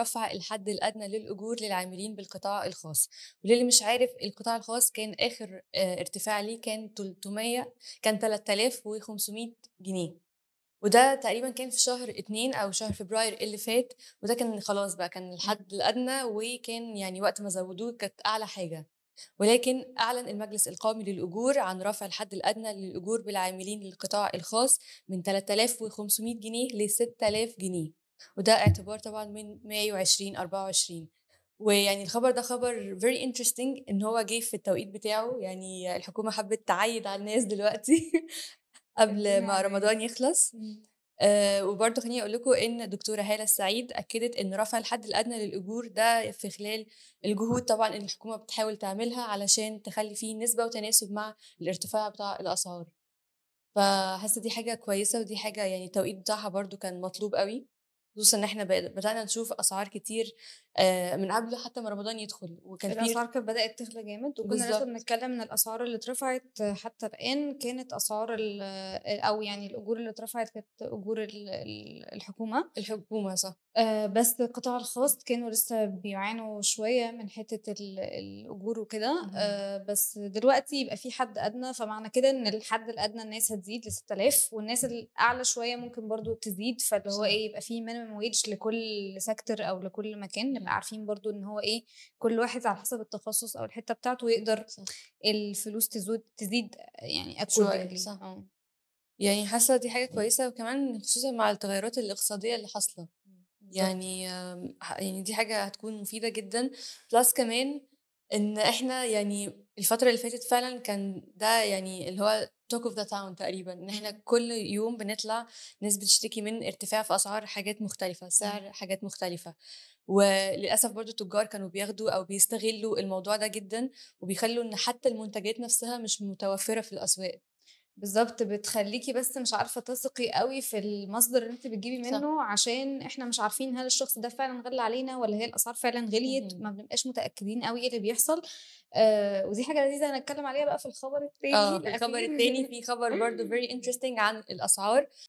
رفع الحد الادنى للاجور للعاملين بالقطاع الخاص وللي مش عارف القطاع الخاص كان اخر آه، ارتفاع ليه كان 300 كان 3500 جنيه وده تقريبا كان في شهر اتنين او شهر فبراير اللي فات وده كان خلاص بقى كان الحد الادنى وكان يعني وقت ما زودوه كانت اعلى حاجه ولكن اعلن المجلس القومي للاجور عن رفع الحد الادنى للاجور بالعاملين للقطاع الخاص من 3500 جنيه ل 6000 جنيه وده اعتبار طبعا من مايو 2024 ويعني الخبر ده خبر very interesting ان هو جه في التوقيت بتاعه يعني الحكومه حبت تعيد على الناس دلوقتي قبل ما يعني. رمضان يخلص آه وبرضه خليني اقول لكم ان الدكتوره هاله السعيد اكدت ان رفع الحد الادنى للاجور ده في خلال الجهود طبعا اللي الحكومه بتحاول تعملها علشان تخلي فيه نسبه وتناسب مع الارتفاع بتاع الاسعار فحاسه دي حاجه كويسه ودي حاجه يعني التوقيت بتاعها برضو كان مطلوب قوي خصوصا ان احنا بدانا نشوف اسعار كتير آه، من قبل حتى ما رمضان يدخل وكان في الاسعار كانت بدات تغلى جامد وكنا لسه بنتكلم ان الاسعار اللي اترفعت حتى الان كانت اسعار او يعني الاجور اللي اترفعت كانت اجور الحكومه الحكومه صح آه، بس القطاع الخاص كانوا لسه بيعانوا شويه من حته الاجور وكده آه، بس دلوقتي يبقى في حد ادنى فمعنى كده ان الحد الادنى الناس هتزيد ل 6000 والناس الاعلى شويه ممكن برضو تزيد فاللي هو ايه يبقى في مينيمم ويج لكل سيكتور او لكل مكان نبقى عارفين برضو ان هو ايه كل واحد على حسب التخصص او الحته بتاعته يقدر صح. الفلوس تزود تزيد يعني اكتر آه. يعني حاسه دي حاجه كويسه وكمان خصوصا مع التغيرات الاقتصاديه اللي حاصله يعني يعني دي حاجه هتكون مفيده جدا بلس كمان ان احنا يعني الفترة اللي فاتت فعلا كان ده يعني اللي هو توك اوف ذا تاون تقريبا ان احنا كل يوم بنطلع ناس بتشتكي من ارتفاع في اسعار حاجات مختلفة سعر حاجات مختلفة وللاسف برضو التجار كانوا بياخدوا او بيستغلوا الموضوع ده جدا وبيخلوا ان حتى المنتجات نفسها مش متوفرة في الاسواق بالظبط بتخليكي بس مش عارفه تثقي قوي في المصدر اللي انت بتجيبي منه صح. عشان احنا مش عارفين هل الشخص ده فعلا غلى علينا ولا هي الاسعار فعلا غليت ما بنبقاش متاكدين قوي ايه اللي بيحصل آه ودي حاجه لذيذه هنتكلم عليها بقى في الخبر التاني اه الخبر التاني في خبر برضو فيري انترستنج عن الاسعار